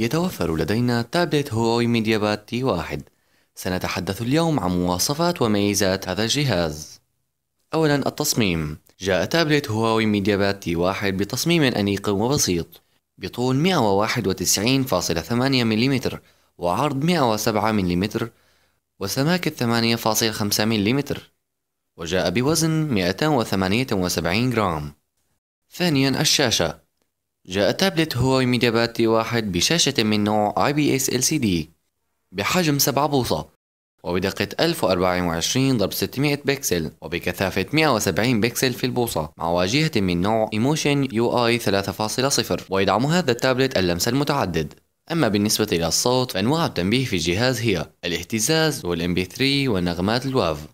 يتوفر لدينا تابلت هواوي ميديا باد تي واحد سنتحدث اليوم عن مواصفات وميزات هذا الجهاز أولا التصميم جاء تابلت هواوي ميديا باد تي واحد بتصميم أنيق وبسيط بطول 191.8 ملم وعرض 107 ملم وسماكة 8.5 ملم وجاء بوزن 278 جرام ثانيا الشاشة جاء تابلت هواوي ميديا بات واحد بشاشة من نوع اي بي اس ال سي دي بحجم 7 بوصة وبدقة 1024 ضرب 600 بكسل وبكثافة 170 بكسل في البوصة مع واجهة من نوع ايموشن يو اي 3.0 ويدعم هذا التابلت اللمس المتعدد أما بالنسبة إلى الصوت فأنواع التنبيه في الجهاز هي الاهتزاز والام بي 3 والنغمات الواف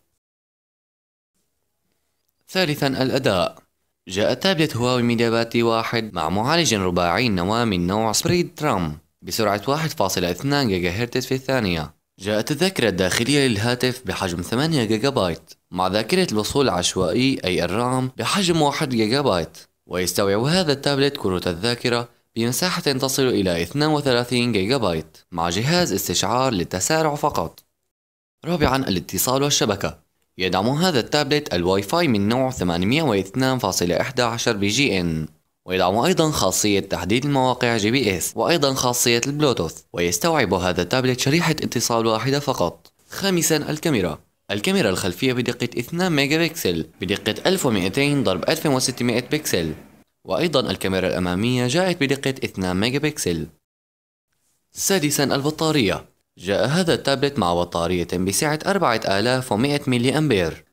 ثالثا الأداء جاء تابلت هواوي باتي واحد مع معالج رباعي نواة من نوع سبريد ترام بسرعة 1.2 جيجا هرتز في الثانية جاءت الذاكرة الداخلية للهاتف بحجم 8 جيجا بايت مع ذاكرة الوصول العشوائي أي الرام بحجم 1 جيجا بايت ويستوعب هذا التابلت كروت الذاكرة بمساحة تصل إلى 32 جيجا بايت مع جهاز استشعار للتسارع فقط رابعا الاتصال والشبكة يدعم هذا التابلت الواي فاي من نوع 802.11 بي جي ان ويدعم أيضا خاصية تحديد المواقع جي بي اس وأيضا خاصية البلوتوث ويستوعب هذا التابلت شريحة اتصال واحدة فقط خامسا الكاميرا الكاميرا الخلفية بدقة 2 ميجا بكسل بدقة 1200 ضرب 1600 بكسل وأيضا الكاميرا الأمامية جاءت بدقة 2 ميجا بكسل سادسا البطارية جاء هذا التابلت مع بطارية بسعة 4100 ملي أمبير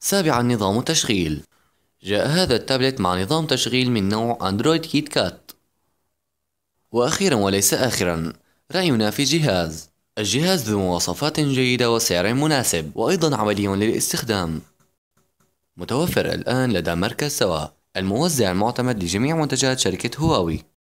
سابعا نظام التشغيل جاء هذا التابلت مع نظام تشغيل من نوع أندرويد كيت كات وأخيرا وليس آخرا رأينا في جهاز الجهاز ذو مواصفات جيدة وسعر مناسب وأيضا عملي للاستخدام متوفر الآن لدى مركز سوا الموزع المعتمد لجميع منتجات شركة هواوي